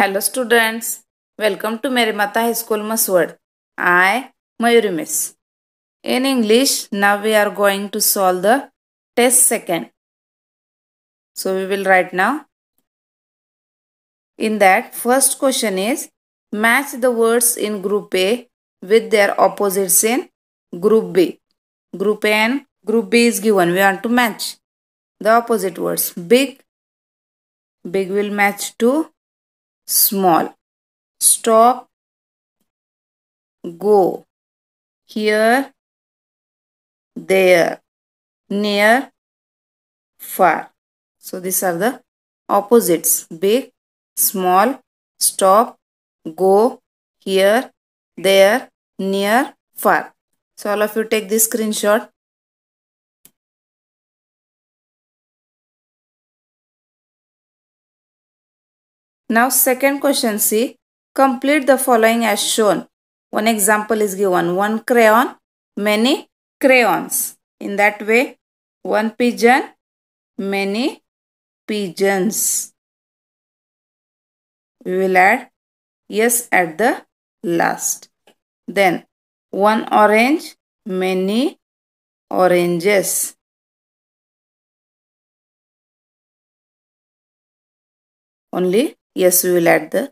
Hello students, welcome to Merimata High School Maswad. I, Mayuri Miss. In English, now we are going to solve the test second. So we will write now. In that, first question is, match the words in group A with their opposites in group B. Group A and group B is given. We want to match the opposite words. Big, big will match to small stop go here there near far so these are the opposites big small stop go here there near far so all of you take this screenshot Now second question see complete the following as shown. One example is given one crayon, many crayons. In that way one pigeon, many pigeons. We will add yes at the last. Then one orange, many oranges. Only yes we will add the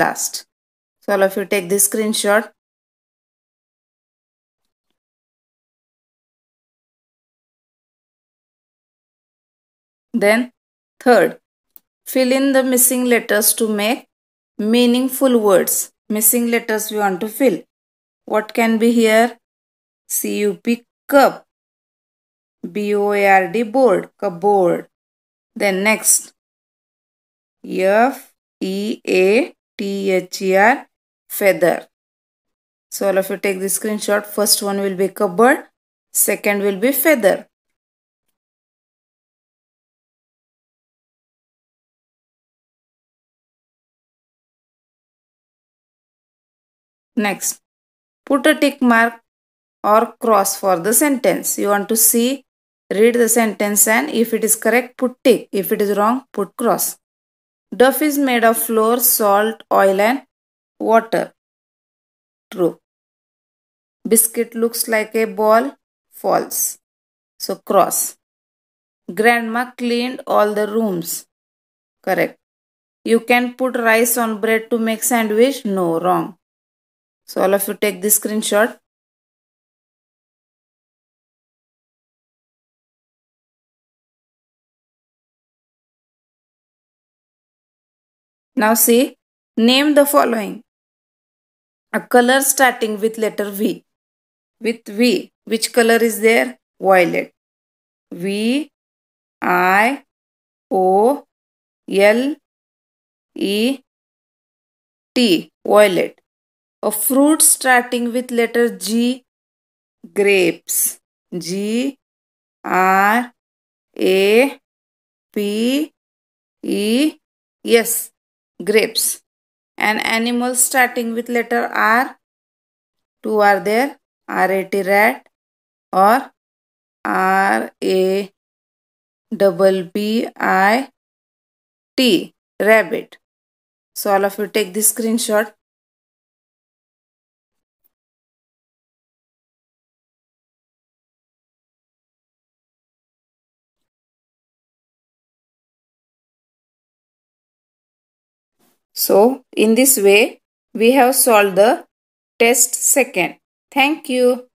last so all of you take this screenshot then third fill in the missing letters to make meaningful words missing letters we want to fill what can be here cup cup board board cupboard then next f E A T H E R feather. So all of you take the screenshot. First one will be cupboard. Second will be feather. Next, put a tick mark or cross for the sentence. You want to see, read the sentence and if it is correct, put tick. If it is wrong, put cross. Duff is made of flour, salt, oil and water. True. Biscuit looks like a ball. False. So cross. Grandma cleaned all the rooms. Correct. You can put rice on bread to make sandwich. No, wrong. So all of you take this screenshot. Now say, name the following. A color starting with letter V. With V, which color is there? Violet. V, I, O, L, E, T, violet. A fruit starting with letter G, grapes. G, R, A, P, E, S grapes. And animals starting with letter R, two are there, RAT rat or R A double B I T rabbit. So all of you take this screenshot So in this way we have solved the test second. Thank you.